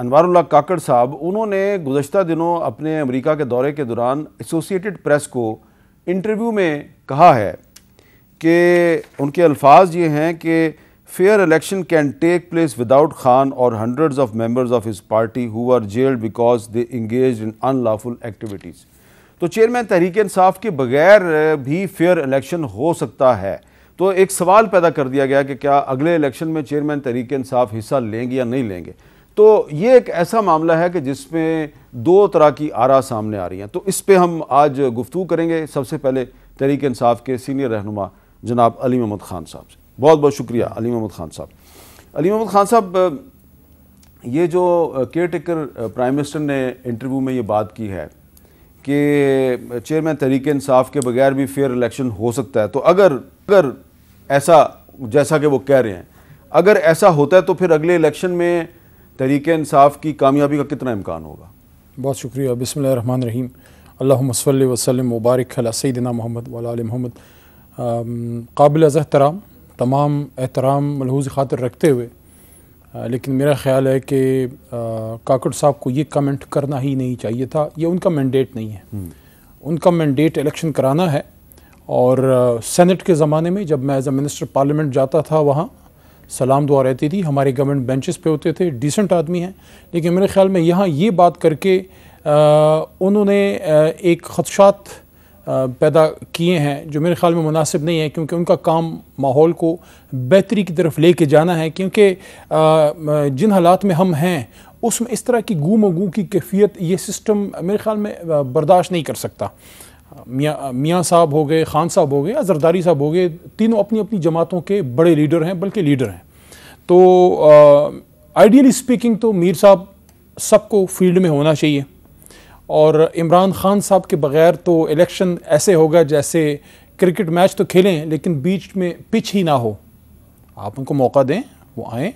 अनवारुल्ला काकड़ साहब उन्होंने गुजशत दिनों अपने अमेरिका के दौरे के दौरान एसोसिएटेड प्रेस को इंटरव्यू में कहा है कि उनके अल्फाज ये हैं कि fair election can take place without Khan और hundreds of members of his party who are jailed because they engage in unlawful activities तो चेयरमैन तहरीक इंसाफ के बगैर भी फेयर इलेक्शन हो सकता है तो एक सवाल पैदा कर दिया गया कि क्या अगले इलेक्शन में चेयरमैन तहरीक इंसाफ हिस्सा लेंगे या नहीं लेंगे तो ये एक ऐसा मामला है कि जिसमें दो तरह की आरा सामने आ रही हैं तो इस पर हम आज गुफ्तु करेंगे सबसे पहले तहरीक इंसाफ के सीनियर रहनुमा जनाब अली महमद खान साहब से बहुत बहुत शुक्रिया अली महमद खान साहब अली महमद खान साहब ये जो केयर टेकर प्राइम मिनिस्टर ने इंटरव्यू में ये बात की है कि चेयरमैन तहरीक इंसाफ के बगैर भी फेयर इलेक्शन हो सकता है तो अगर अगर ऐसा जैसा कि वो कह रहे हैं अगर ऐसा होता है तो फिर अगले इलेक्शन में तहरीक इंसाफ की कामयाबी का कितना इम्कान होगा बहुत शुक्रिया बसमान रहीम अल्लासल वसलम मुबारक सईदना मोहम्मद वाल मोहम्मद काबिल एहतराम तमाम एहतराम मलहूज खातर रखते हुए लेकिन मेरा ख्याल है कि काकड़ साहब को ये कमेंट करना ही नहीं चाहिए था ये उनका मैंडेट नहीं है हम्म। उनका मैंडेट इलेक्शन कराना है और सेनेट के ज़माने में जब मैं एज ए मिनिस्टर पार्लियामेंट जाता था वहाँ सलाम दुआ रहती थी हमारे गवर्नमेंट बेंचेस पे होते थे डिसेंट आदमी हैं लेकिन मेरे ख्याल में यहाँ ये बात करके उन्होंने एक खदशात पैदा किए हैं जो मेरे ख्याल में मुनासिब नहीं है क्योंकि उनका काम माहौल को बेहतरी की तरफ लेके जाना है क्योंकि जिन हालात में हम हैं उसमें इस तरह की गू की कैफियत ये सिस्टम मेरे ख्याल में बर्दाश्त नहीं कर सकता मियाँ मियाँ साहब हो गए खान साहब हो गए या जरदारी साहब हो गए तीनों अपनी अपनी जमातों के बड़े लीडर हैं बल्कि लीडर हैं तो आइडियली स्पीकिंग तो मीर साहब सबको फील्ड में होना चाहिए और इमरान खान साहब के बगैर तो इलेक्शन ऐसे होगा जैसे क्रिकेट मैच तो खेलें लेकिन बीच में पिच ही ना हो आप उनको मौका दें वो आएँ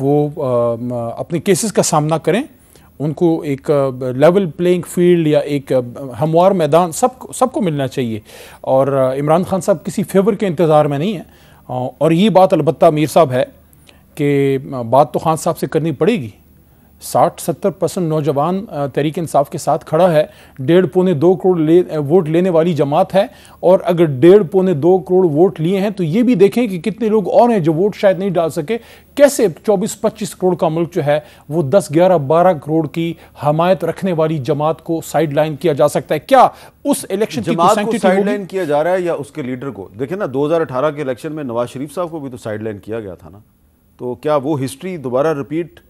वो आ, अपने केसेस का सामना करें उनको एक लेवल प्लेइंग फील्ड या एक हमवार मैदान सब सबको मिलना चाहिए और इमरान खान साहब किसी फेवर के इंतज़ार में नहीं है और ये बात अलबत् मीर साहब है कि बात तो खान साहब से करनी पड़ेगी साठ सत्तर परसेंट नौजवान तहरीक इंसाफ के साथ खड़ा है डेढ़ पौने दो करोड़ ले वोट लेने वाली जमात है और अगर डेढ़ पौने दो करोड़ वोट लिए हैं तो ये भी देखें कि कितने लोग और हैं जो वोट शायद नहीं डाल सके कैसे 24-25 करोड़ का मुल्क जो है वो 10 11 12 करोड़ की हमायत रखने वाली जमात को साइड लाइन किया जा सकता है क्या उस इलेक्शन की साइड लाइन किया जा रहा है या उसके लीडर को देखिए ना 2018 के इलेक्शन में नवाज शरीफ साहब को भी तो साइड लाइन किया गया था ना तो क्या वो हिस्ट्री दोबारा रिपीट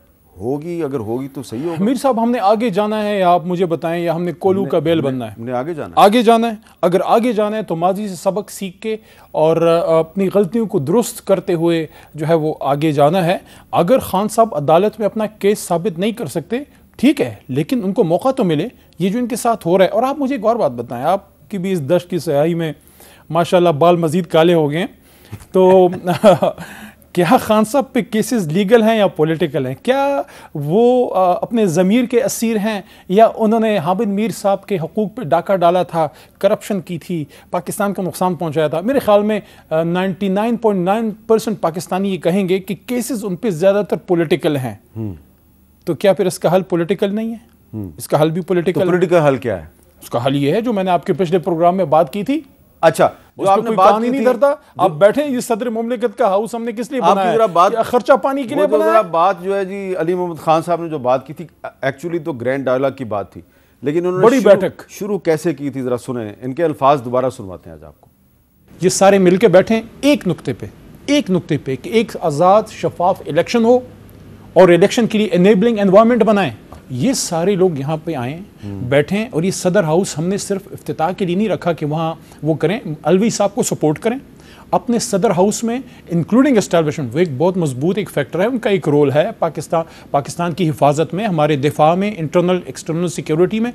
होगी अगर होगी तो सही होगा मीर साहब हमने आगे जाना है या आप मुझे बताएं या हमने कोलू का बेल बनना है हमने आगे जाना है आगे जाना है अगर आगे जाना है तो माजी से सबक सीख के और अपनी गलतियों को दुरुस्त करते हुए जो है वो आगे जाना है अगर खान साहब अदालत में अपना केस साबित नहीं कर सकते ठीक है लेकिन उनको मौका तो मिले ये जो इनके साथ हो रहा है और आप मुझे एक और बात बताएं आपकी भी इस दश की सयाही में माशाला बाल मज़ीद काले हो गए तो क्या खान साहब पे केसेस लीगल हैं या पॉलिटिकल हैं क्या वो आ, अपने ज़मीर के असीर हैं या उन्होंने हामिद मीर साहब के हकूक़ पे डाका डाला था करप्शन की थी पाकिस्तान को नुकसान पहुंचाया था मेरे ख्याल में ninety nine point nine percent Pakistani ये कहेंगे कि केसेस उन पर ज़्यादातर पोलिटिकल हैं हम्म। तो क्या फिर इसका हल पोलिटिकल नहीं है हम्म। इसका हल भी पोलिटिकल तो पोलिटिकल हल क्या है उसका हल ये है जो मैंने आपके पिछले प्रोग्राम में बात की थी अच्छा जो आपने कोई बात नहीं, करता आप बैठे ये सदर मुमलिकत का हाउस हमने किस लिए बनाया जरा बात खर्चा पानी के लिए तो बनाया बात जो है जी अली मोहम्मद खान साहब ने जो बात की थी एक्चुअली तो ग्रैंड डायलॉग की बात थी लेकिन उन्होंने बड़ी बैठक शुरू कैसे की थी जरा सुने इनके अल्फाज दोबारा सुनवाते हैं आज आपको ये सारे मिलके बैठे एक नुकते पे एक नुकते पे कि एक आज़ाद शफाफ इलेक्शन हो और इलेक्शन के लिए एनेबलिंग एनवायरमेंट बनाएं ये सारे लोग यहाँ पे आए बैठें और ये सदर हाउस हमने सिर्फ अफ्ताह के लिए नहीं रखा कि वहाँ वो करें अलवी साहब को सपोर्ट करें अपने सदर हाउस में इंक्लूडिंग इस्टेबलिशमेंट वो एक बहुत मजबूत एक फैक्टर है उनका एक रोल है पाकिस्तान पाकिस्तान की हिफाजत में हमारे दिफा में इंटरनल एक्सटर्नल सिक्योरिटी में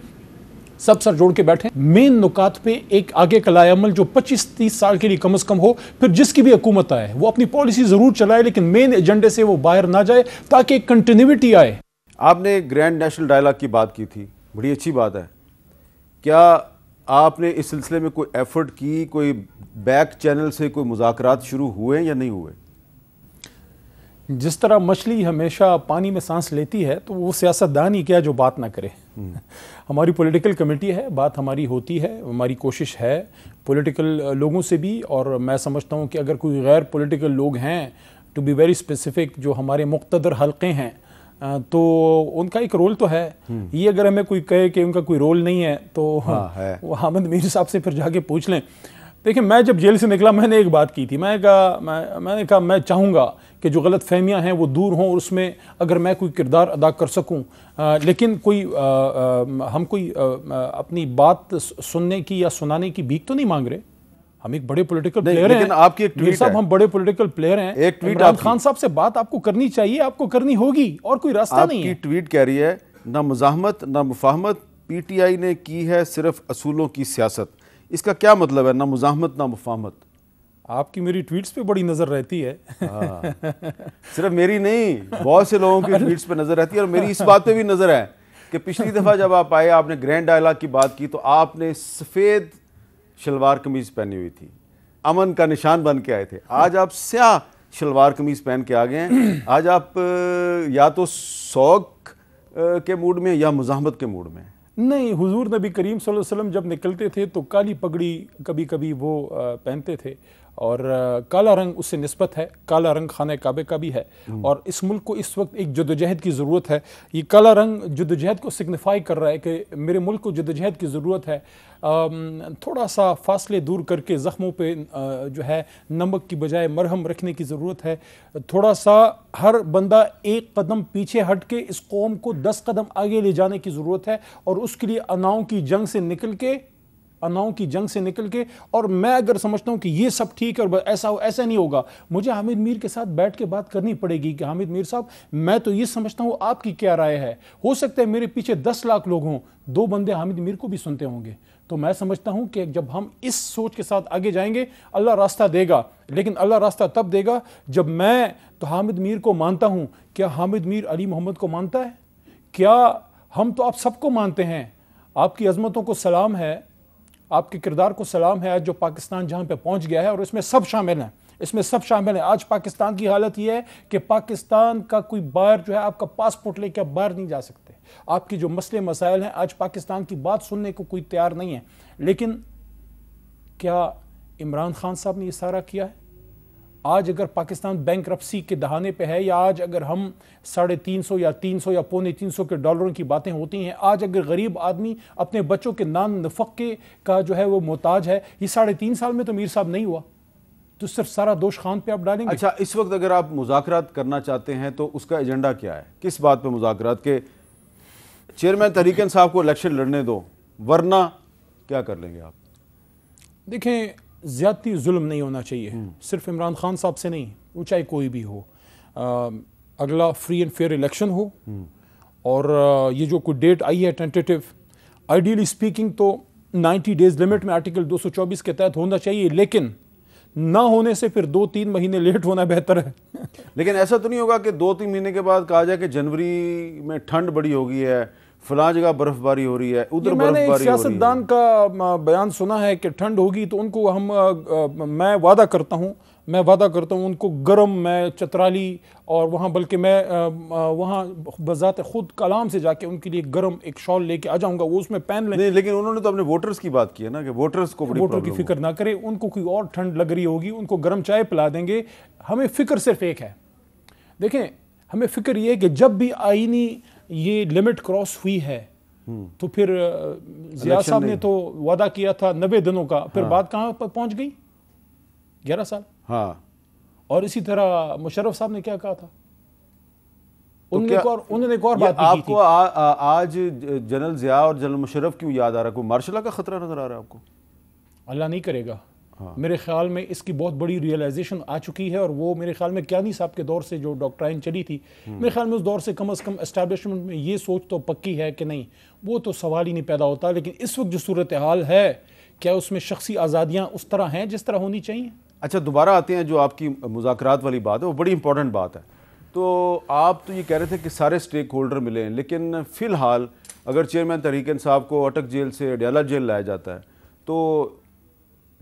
सब सर जोड़ के बैठे मेन नुकात पे एक आगे का लायामल जो 25-30 साल के लिए कम अज कम हो फिर जिसकी भी हुकूमत आए वो अपनी पॉलिसी जरूर चलाए लेकिन मेन एजेंडे से वो बाहर ना जाए ताकि एक कंटिन्यूटी आए आपने ग्रैंड नेशनल डायलॉग की बात की थी बड़ी अच्छी बात है क्या आपने इस सिलसिले में कोई एफर्ट की कोई बैक चैनल से कोई मुजाकरात शुरू हुए या नहीं हुए जिस तरह मछली हमेशा पानी में सांस लेती है तो वो सियासतदान ही क्या जो बात ना करे हम्म। हमारी पॉलिटिकल कमेटी है बात हमारी होती है हमारी कोशिश है पॉलिटिकल लोगों से भी और मैं समझता हूँ कि अगर कोई गैर पॉलिटिकल लोग हैं टू बी वेरी स्पेसिफिक जो हमारे मुख्तर हलक़े हैं तो उनका एक रोल तो है हम्म। ये अगर हमें कोई कहे कि उनका कोई रोल नहीं है तो हाँ, है। हामिद मीर साहब से फिर जाके पूछ लें देखिए मैं जब जेल से निकला मैंने एक बात की थी मैंने कहा मैं मैंने कहा मैं चाहूँगा कि जो गलत फहमियाँ हैं वो दूर हों और उसमें अगर मैं कोई किरदार अदा कर सकूँ लेकिन कोई आ, आ, हम कोई आ, आ, अपनी बात सुनने की या सुनाने की भीख तो नहीं मांग रहे हम एक बड़े पॉलिटिकल प्लेयर हैं आपकी एक ट्वीट साहब हम बड़े पॉलिटिकल प्लेयर हैं एक ट्वीट आप खान साहब से बात आपको करनी चाहिए आपको करनी होगी और कोई रास्ता नहीं है ट्वीट कह रही है ना मुजाहमत ना मुफाहमत पीटीआई ने की है सिर्फ असूलों की सियासत इसका क्या मतलब है ना मुजाहमत ना मुफाहमत आपकी मेरी ट्वीट्स पे बड़ी नज़र रहती है हाँ। सिर्फ मेरी नहीं बहुत से लोगों की ट्वीट्स पे नज़र रहती है और मेरी इस बात पे भी नज़र है कि पिछली दफ़ा जब आप आए आपने ग्रैंड डायलॉग की बात की तो आपने सफ़ेद शलवार कमीज पहनी हुई थी अमन का निशान बन के आए थे आज आप स्याह शलवार कमीज पहन के आ गए हैं आज आप या तो शौक के मूड में या मुजामत के मूड में नहीं हुजूर नबी करीम वसल्लम जब निकलते थे तो काली पगड़ी कभी कभी वो पहनते थे और काला रंग उससे नस्बत है काला रंग खाना काबे का भी है हम्म। और इस मुल्क को इस वक्त एक जदोजहद की ज़रूरत है ये काला रंग जदोजहद को सिग्नीफाई कर रहा है कि मेरे मुल्क को जदोजहद की ज़रूरत है थोड़ा सा फासले दूर करके ज़ख्मों पे जो है नमक की बजाय मरहम रखने की ज़रूरत है थोड़ा सा हर बंदा एक कदम पीछे हट के इस कौम को दस कदम आगे ले जाने की ज़रूरत है और उसके लिए अनाओं की जंग से निकल के अनाओं की जंग से निकल के और मैं अगर समझता हूँ कि ये सब ठीक है और ऐसा हो ऐसा नहीं होगा मुझे हामिद मीर के साथ बैठ के बात करनी पड़ेगी कि हामिद मीर साहब मैं तो ये समझता हूँ आपकी क्या राय है हो सकता है मेरे पीछे दस लाख लोग हों दो बंदे हामिद मीर को भी सुनते होंगे तो मैं समझता हूं कि जब हम इस सोच के साथ आगे जाएंगे अल्लाह रास्ता देगा लेकिन अल्लाह रास्ता तब देगा जब मैं तो हामिद मीर को मानता हूँ क्या हामिद मीर अली मोहम्मद को मानता है क्या हम तो आप सबको मानते हैं आपकी अजमतों को सलाम है आपके किरदार को सलाम है आज जो पाकिस्तान जहाँ पर पहुँच गया है और इसमें सब शामिल हैं इसमें सब शामिल हैं आज पाकिस्तान की हालत यह है कि पाकिस्तान का कोई बाहर जो है आपका पासपोर्ट लेके आप बाहर नहीं जा सकते आपके जो मसले मसाइल हैं आज पाकिस्तान की बात सुनने को कोई तैयार नहीं है लेकिन क्या इमरान खान साहब ने ये सारा किया है आज अगर पाकिस्तान बैंक के दहाने पे है या आज अगर हम साढ़े तीन सौ या तीन सौ या पौने तीन सौ के डॉलरों की बातें होती हैं आज अगर गरीब आदमी अपने बच्चों के नान नफक्के का जो है वो मोहताज है ये साढ़े तीन साल में तो मीर साहब नहीं हुआ तो सिर्फ सारा दोष खान पे आप डालेंगे अच्छा इस वक्त अगर आप मुजाकरात करना चाहते हैं तो उसका एजेंडा क्या है किस बात पर मुजाकरात के चेयरमैन तरीकन साहब को इलेक्शन लड़ने दो वरना क्या कर लेंगे आप देखें ज़्यादती जुल्म नहीं होना चाहिए हम्म। सिर्फ इमरान खान साहब से नहीं वो चाहे कोई भी हो आ, अगला फ्री एंड फेयर इलेक्शन हो हम्म। और ये जो कोई डेट आई है टेंटेटिव आइडियली स्पीकिंग तो 90 डेज लिमिट में आर्टिकल 224 के तहत होना चाहिए लेकिन ना होने से फिर दो तीन महीने लेट होना बेहतर है लेकिन ऐसा तो नहीं होगा कि दो तीन महीने के बाद कहा जाए कि जनवरी में ठंड बड़ी होगी है फला जगह बर्फबारी हो रही है उधर बर्फबारी सियासतदान का बयान सुना है कि ठंड होगी तो उनको हम आ, मैं वादा करता हूँ मैं वादा करता हूँ उनको गर्म मैं चतराली और वहाँ बल्कि मैं वहाँ बजात खुद कलाम से जाके उनके लिए गर्म एक शॉल लेके आ जाऊँगा वो उसमें पहन लें लेकिन उन्होंने तो अपने वोटर्स की बात की है ना कि वोटर्स को वोटर की फिक्र ना करें उनको कोई और ठंड लग रही होगी उनको गर्म चाय पिला देंगे हमें फ़िक्र सिर्फ एक है देखें हमें फ़िक्र ये है कि जब भी आइनी ये लिमिट क्रॉस हुई है हम्म। तो फिर जिया साहब ने तो वादा किया था नब्बे दिनों का फिर हाँ। बात कहाँ पर पहुंच गई ग्यारह साल हाँ और इसी तरह मुशरफ साहब ने क्या कहा था उन्होंने तो उन्होंने एक आपको आ, आ, आज जनरल जिया और जनरल मुशरफ क्यों याद आ रहा है कोई मार्शल का खतरा नजर आ रहा है आपको अल्लाह नहीं करेगा हाँ। मेरे ख्याल में इसकी बहुत बड़ी रियलाइजेशन आ चुकी है और वो मेरे ख्याल में क्या साहब के दौर से जो डॉक्ट्राइन चली थी मेरे ख्याल में उस दौर से कम अज़ कम इस्टेब्लिशमेंट में ये सोच तो पक्की है कि नहीं वो तो सवाल ही नहीं पैदा होता लेकिन इस वक्त जो सूरत हाल है क्या उसमें शख्सी आज़ादियाँ उस तरह हैं जिस तरह होनी चाहिए अच्छा दोबारा आते हैं जो आपकी मुजाकर वाली बात है वो बड़ी इंपॉर्टेंट बात है तो आप तो ये कह रहे थे कि सारे स्टेक होल्डर मिले हैं लेकिन फ़िलहाल अगर चेयरमैन तरीकन साहब को अटक जेल से अडयाला जेल लाया जाता है तो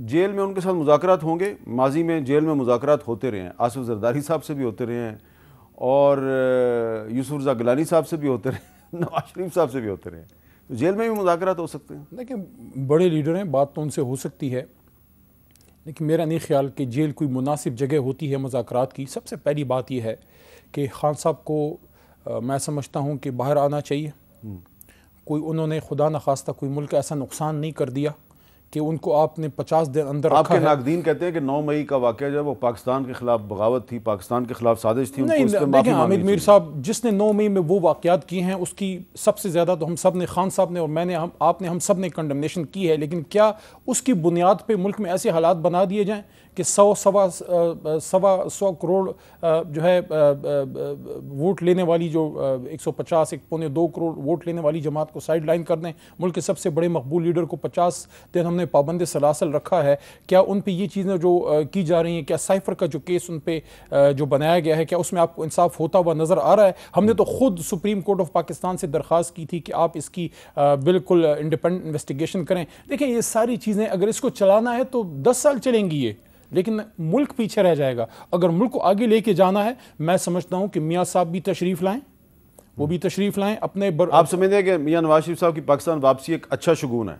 जेल में उनके साथ मुजाकर होंगे माजी में जेल में मुजाकर होते रहे हैं आसिफ जरदारी साहब से भी होते रहे हैं और यूसुफ रजा गिलानी साहब से भी होते रहे नवाज शरीफ साहब से भी होते रहे तो जेल में भी मुजाकर हो सकते हैं देखिए बड़े लीडर हैं बात तो उनसे हो सकती है लेकिन मेरा नहीं ख्याल कि जेल कोई मुनासिब जगह होती है मुजाकर की सबसे पहली बात यह है कि खान साहब को आ, मैं समझता हूँ कि बाहर आना चाहिए हम्म। कोई उन्होंने खुदा न खास्ता कोई मुल्क ऐसा नुकसान नहीं कर दिया कि उनको आपने पचास दिन अंदर आपके नागदीन कहते हैं कि नौ मई का वाक़ जो है वो पाकिस्तान के खिलाफ बगावत थी पाकिस्तान के खिलाफ साजिश थी नहीं हामिद मीर साहब जिसने नौ मई में वो वाक़ात किए हैं उसकी सबसे ज़्यादा तो हम सब ने खान साहब ने और मैंने हम आपने हम सब ने कंडमनेशन की है लेकिन क्या उसकी बुनियाद पर मुल्क में ऐसे हालात बना दिए जाएँ कि सौ सवा सवा सौ करोड़ जो है वोट लेने वाली जो 150 एक पौने दो करोड़ वोट लेने वाली जमात को साइड लाइन कर दें मुल्क के सबसे बड़े मकबूल लीडर को 50 दिन हमने पाबंद सलासल रखा है क्या उन पर ये चीज़ें जो की जा रही हैं क्या साइफर का जो केस उन पर जो बनाया गया है क्या उसमें आपको इंसाफ होता हुआ नज़र आ रहा है हमने तो खुद सुप्रीम कोर्ट ऑफ पाकिस्तान से दरख्वास्त की थी कि आप इसकी बिल्कुल इंडिपेंडेंट इन्वेस्टिगेशन करें देखें ये सारी चीज़ें अगर इसको चलाना है तो दस साल चलेंगी ये लेकिन मुल्क पीछे रह जाएगा अगर मुल्क को आगे लेके जाना है मैं समझता हूँ कि मियाँ साहब भी तशरीफ़ लाएं वो भी तशरीफ़ लाएं अपने बर... आप समझते हैं कि मियाँ नवाज शरीफ साहब की पाकिस्तान वापसी एक अच्छा शगुन है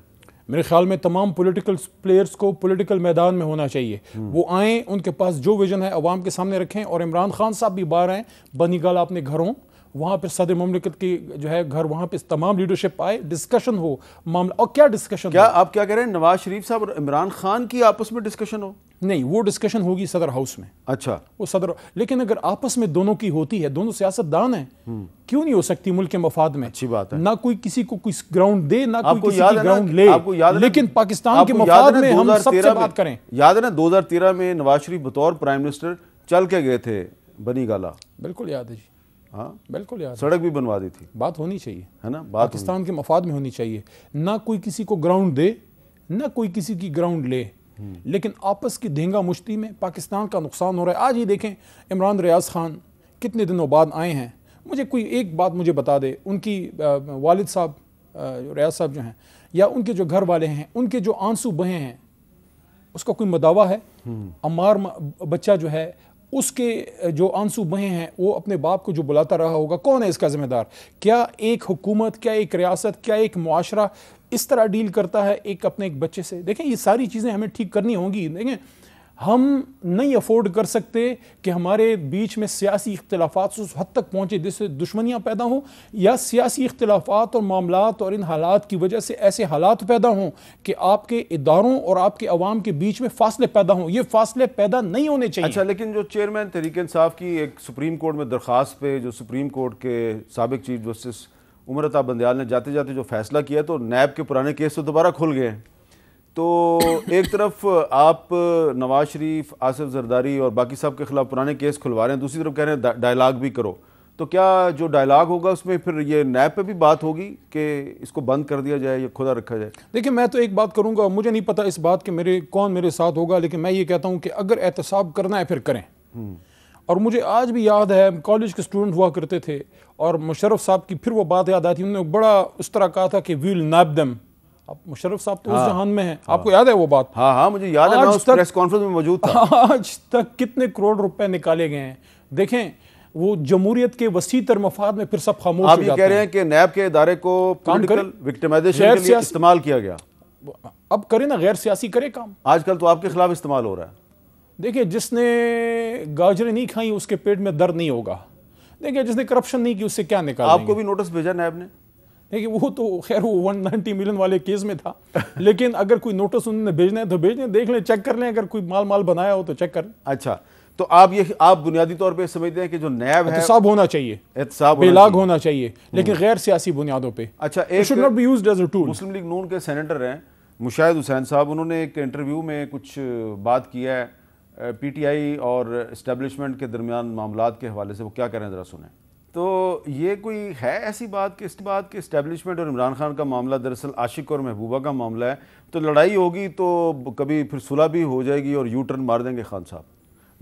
मेरे ख्याल में तमाम पॉलिटिकल प्लेयर्स को पॉलिटिकल मैदान में होना चाहिए हम्म। वो आएँ उनके पास जो विजन है अवाम के सामने रखें और इमरान खान साहब भी बाहर आएँ बनी गल अपने घरों वहाँ पर सदर ममलिकत की जो है घर वहाँ पर तमाम लीडरशिप आए डिस्कशन हो मामला और क्या डिस्कशन क्या आप क्या कह रहे हैं नवाज शरीफ साहब और इमरान खान की आपस में डिस्कशन हो नहीं वो डिस्कशन होगी सदर हाउस में अच्छा वो सदर लेकिन अगर आपस में दोनों की होती है दोनों सियासतदान हैं हम्म। क्यों नहीं हो सकती मुल्क के मफाद में अच्छी बात है ना कोई किसी को कुछ ग्राउंड दे ना कोई किसी ग्राउंड ले आपको याद लेकिन पाकिस्तान के मफाद में हम सबसे बात करें याद है ना 2013 में नवाज शरीफ बतौर प्राइम मिनिस्टर चल के गए थे बनी गाला बिल्कुल याद है जी हाँ बिल्कुल यार सड़क भी बनवा दी थी बात होनी चाहिए है ना बात पाकिस्तान के मफाद में होनी चाहिए ना कोई किसी को ग्राउंड दे ना कोई किसी की ग्राउंड ले हम्म। लेकिन आपस की देंगा मुश्ती में पाकिस्तान का नुकसान हो रहा है आज ही देखें इमरान रियाज खान कितने दिनों बाद आए हैं मुझे कोई एक बात मुझे बता दे उनकी वालिद साहब रियाज साहब जो हैं या उनके जो घर वाले हैं उनके जो आंसू बहे हैं उसका कोई मदावा है हम्म। अमार बच्चा जो है उसके जो आंसू बहे हैं वो अपने बाप को जो बुलाता रहा होगा कौन है इसका ज़िम्मेदार क्या एक हुकूमत क्या एक रियासत क्या एक माशरा इस तरह डील करता है एक अपने एक बच्चे से देखें ये सारी चीज़ें हमें ठीक करनी होंगी देखें हम नहीं अफोर्ड कर सकते कि हमारे बीच में सियासी इख्तलाफा उस हद तक पहुँचे जिससे दुश्मनियाँ पैदा हों या सियासी इख्तलाफा और मामला और इन हालात की वजह से ऐसे हालात पैदा हों कि आपके इदारों और आपके अवाम के बीच में फासले पैदा हों ये फासले पैदा नहीं होने चाहिए अच्छा लेकिन जो चेयरमैन तहरीक साहब की एक सुप्रीम कोर्ट में दरख्वास पे जो सुप्रीम कोर्ट के सबक चीफ जस्टिस उम्रता बंदयाल ने जाते जाते जो फैसला किया तो नैब के पुराने केस तो दोबारा खुल गए हैं तो एक तरफ आप नवाज शरीफ आसिफ जरदारी और बाकी सब के खिलाफ पुराने केस खुलवा रहे हैं दूसरी तरफ कह रहे हैं डायलाग भी करो तो क्या जो डायलाग होगा उसमें फिर ये नैब पे भी बात होगी कि इसको बंद कर दिया जाए या खुदा रखा जाए देखिए मैं तो एक बात करूंगा मुझे नहीं पता इस बात के मेरे कौन मेरे साथ होगा लेकिन मैं ये कहता हूँ कि अगर एहतसाब करना है फिर करें हम्म। और मुझे आज भी याद है कॉलेज के स्टूडेंट हुआ करते थे और मुशरफ साहब की फिर वो बात याद आती उन्होंने बड़ा उस तरह कहा था कि वील नैब दम अब मुशरफ साहब तो हाँ, उस जहान में हैं हाँ, आपको याद है वो बात हाँ हाँ मुझे याद है मैं उस प्रेस कॉन्फ्रेंस में मौजूद था आज तक कितने करोड़ रुपए निकाले गए हैं देखें वो जमहूरियत के वसी तर मफाद में फिर सब खामोश आप ये कह रहे हैं कि नैब के इदारे को विक्टिमाइजेशन के लिए इस्तेमाल किया गया अब करें ना गैर सियासी करे काम आजकल तो आपके खिलाफ इस्तेमाल हो रहा है देखिए जिसने गाजरें नहीं खाई उसके पेट में दर्द नहीं होगा देखिए जिसने करप्शन नहीं की उससे क्या निकाला आपको भी नोटिस भेजा नैब ने देखिए वो तो खैर वो 190 मिलियन वाले केस में था लेकिन अगर कोई नोटिस उन्होंने भेजना है तो भेज दें देख लें चेक कर लें अगर कोई माल माल बनाया हो तो चेक कर अच्छा तो आप ये आप बुनियादी तौर पे समझते हैं कि जो नया हाँ, तो है एहतसाब होना चाहिए एहतसाब बेलाग होना चाहिए लेकिन हम्म। गैर सियासी बुनियादों पर अच्छा एक should not be use as a tool Muslim League Noon के सेनेटर हैं मुशाहिद हुसैन साहब उन्होंने एक इंटरव्यू में कुछ बात किया है पीटीआई और इस्टेब्लिशमेंट के दरमियान मामला के हवाले से वो क्या कह रहे हैं ज़रा सुने तो ये कोई है ऐसी बात कि इस बात कि इस्टेबलिशमेंट और इमरान खान का मामला दरअसल आशिक और महबूबा का मामला है तो लड़ाई होगी तो कभी फिर सुलह भी हो जाएगी और यू टर्न मार देंगे खान साहब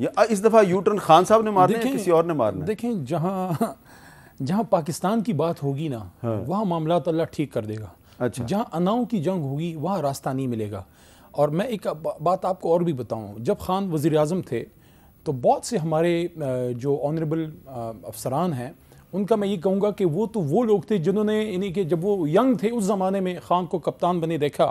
या इस दफ़ा यू टर्न खान साहब ने मारना है किसी और ने मार देखें जहाँ जहाँ पाकिस्तान की बात होगी ना हाँ। वहाँ मामला तो अल्लाह ठीक कर देगा अच्छा जहाँ अनाओं की जंग होगी वहाँ रास्ता नहीं मिलेगा और मैं एक बात आपको और भी बताऊँ जब खान वज़ी थे तो बहुत से हमारे जो ऑनरेबल अफसरान हैं उनका मैं ये कहूँगा कि वो तो वो लोग थे जिन्होंने यानी कि जब वो यंग थे उस ज़माने में खान को कप्तान बने देखा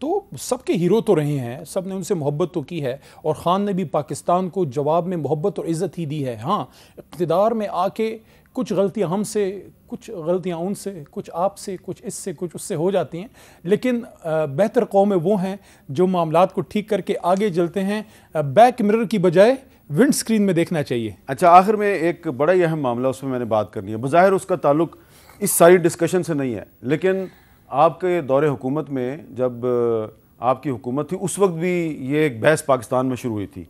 तो सबके हीरो तो रहे हैं सब ने उनसे मोहब्बत तो की है और ख़ान ने भी पाकिस्तान को जवाब में मोहब्बत और इज़्ज़त ही दी है हाँ इकतदार में आके कुछ गलतियाँ हमसे कुछ गलतियाँ उनसे कुछ आपसे कुछ इससे कुछ उससे हो जाती हैं लेकिन बेहतर कौमें वो हैं जो मामला को ठीक करके आगे चलते हैं बैक मिरर की बजाय विंड स्क्रीन में देखना चाहिए अच्छा आखिर में एक बड़ा ही अहम मामला उसमें मैंने बात करनी है बज़ाहिर उसका ताल्लुक इस सारी डिस्कशन से नहीं है लेकिन आपके दौरे हुकूमत में जब आपकी हुकूमत थी उस वक्त भी ये एक बहस पाकिस्तान में शुरू हुई थी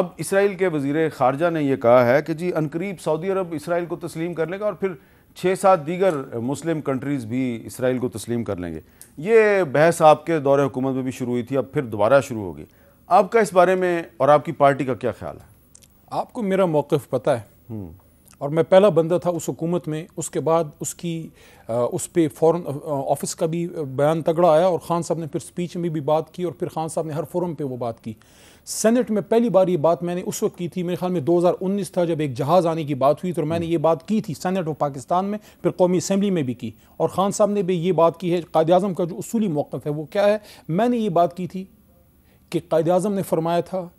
अब इसराइल के वजीर खारजा ने यह कहा है कि जी अनकरीब सऊदी अरब इसराइल को तस्लीम कर लेगा और फिर छः सात दीगर मुस्लिम कंट्रीज़ भी इसराइल को तस्लीम कर लेंगे ये बहस आपके दौरे हुकूमत में भी शुरू हुई थी अब फिर दोबारा शुरू होगी आपका इस बारे में और आपकी पार्टी का क्या ख्याल है आपको मेरा मौक़ पता है हम्म। और मैं पहला बंदा था उस हुकूमत में उसके बाद उसकी उस पर फ़ौरन ऑफिस का भी बयान तगड़ा आया और ख़ान साहब ने फिर स्पीच में भी बात की और फिर ख़ान साहब ने हर फोरम पे वो बात की सेनेट में पहली बार ये बात मैंने उस वक्त की थी मेरे ख्याल में 2019 था जब एक जहाज़ आने की बात हुई तो मैंने हम्म। ये बात की थी सेनेट ऑफ पाकिस्तान में फिर कौमी असम्बली में भी की और ख़ान साहब ने भी ये बात की है कायद अजम का जो असूली मौक़ है वो क्या है मैंने ये बात की थी कि कायद अजम ने फरमाया था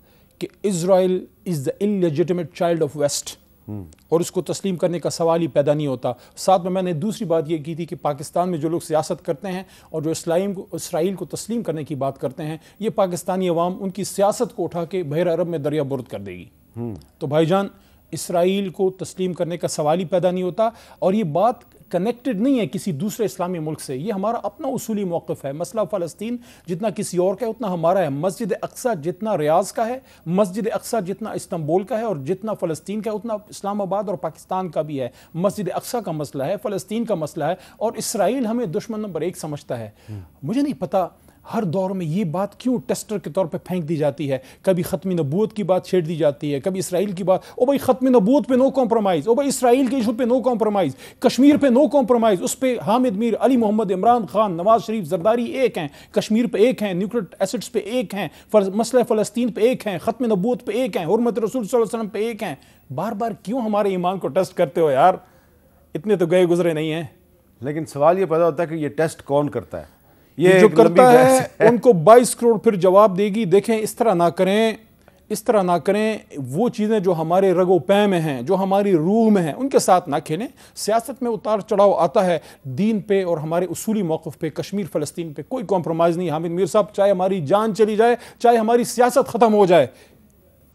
कि Israel is the illegitimate child of west और उसको तस्लीम करने का सवाल ही पैदा नहीं होता साथ में मैंने दूसरी बात यह की थी कि पाकिस्तान में जो लोग सियासत करते हैं और जो इस्लाम को इसराइल को तस्लीम करने की बात करते हैं ये पाकिस्तानी अवाम उनकी सियासत को उठा के बहर अरब में दरिया बुरद कर देगी हम्म। तो भाईजान इसराइल को तस्लीम करने का सवाल ही पैदा नहीं होता और ये बात कनेक्टेड नहीं है किसी दूसरे इस्लामी मुल्क से ये हमारा अपना उसूली मौक़ है मसला फ़लस्तीन जितना किसी और का है उतना हमारा है मस्जिद अक्सर जितना रियाज़ का है मस्जिद अक्सर जितना इस्तंबुल का है और जितना फ़लस्तीन का है उतना इस्लामाबाद और पाकिस्तान का भी है मस्जिद अक्सर का मसला है फ़लस्तीन का मसला है और इसराइल हमें दुश्मन नंबर एक समझता है मुझे नहीं पता हर दौर में ये बात क्यों टेस्टर के तौर पे फेंक दी जाती है कभी ख़त्म नबूत की बात छेड़ दी जाती है कभी इसराइल की बात ओ भाई ख़त्म नबूत पे नो कॉम्प्रोमाइज़ ओ भाई इसराइल के इशू पे नो कॉम्प्रोमाइज़ कश्मीर पे नो कॉम्प्रोमाइज़ उस पर हामिद मीर अली मोहम्मद इमरान खान नवाज शरीफ जरदारी एक हैं कश्मीर पर एक हैं न्यूक्लियर एसिड्स पर एक हैं मसल फ़लस्तीन पर एक हैं ख़त्म नबूत पर एक हैं हरमत रसूल वसलम पर एक हैं बार बार क्यों हमारे ईमान को टेस्ट करते हो यार इतने तो गए गुजरे नहीं हैं लेकिन सवाल ये पैदा होता है कि ये टेस्ट कौन करता है ये जो करता है, है उनको 22 करोड़ फिर जवाब देगी देखें इस तरह ना करें इस तरह ना करें वो चीज़ें जो हमारे रगो पै में हैं जो हमारी रूह में हैं उनके साथ ना खेलें सियासत में उतार चढ़ाव आता है दीन पे और हमारे उसूली मौक़ पे कश्मीर फ़लस्तीन पे कोई कॉम्प्रोमाइज़ नहीं हामिद मीर साहब चाहे हमारी जान चली जाए चाहे हमारी सियासत ख़त्म हो जाए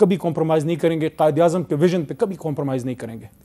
कभी कॉम्प्रोमाइज़ नहीं करेंगे कायद अजम के विजन पर कभी कॉम्प्रोमाइज़ नहीं करेंगे